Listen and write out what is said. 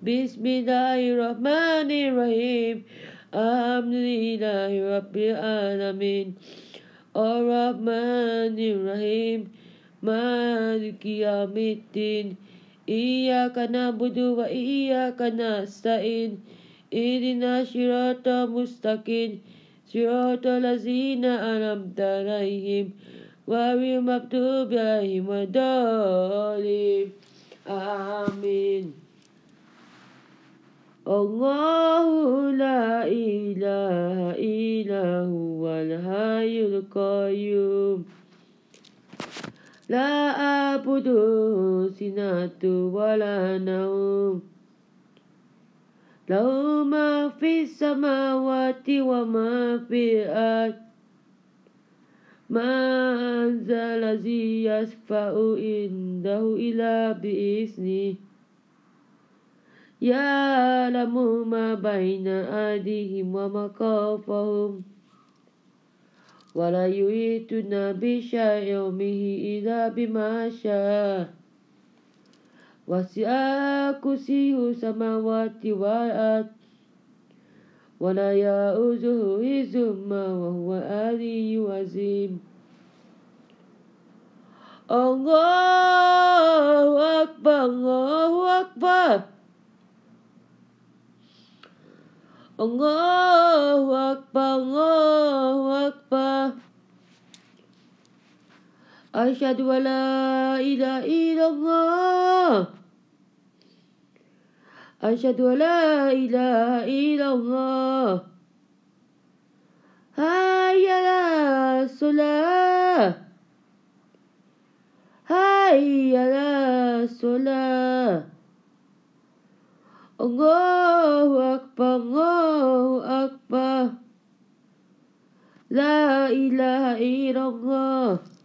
بسم الله الرحمن الرحيم الحمد لله رب العالمين الرحمن الرحيم مالك يوم الدين إياك نعبد وإياك نستعين إهدنا الصراط المستقيم صراط الذين أنعمت عليهم غير المغضوب عليهم ولا آمين الله لا إله إلا هو الحي القيوم لا أعبد سنة ولا نوم له ما في السماوات وما في الأرض من ذا الذي يشفع عنده إلا بإذنه يعلم ما بين أيديهم وما خلفهم ولا يحيطون بشيء يومه إلا بما شاء وسع كرسيه السماوات والأرض ولا يؤوده حفظهما وهو العلي العظيم الله أكبر الله أكبر الله أكبر الله أكبر أشهد أن إله إلا الله أشهد أن إله إلا الله هيا لا الصلاة هيا لا الصلاة Allahu Akbar, Allahu Akbar. La ilaha illallah.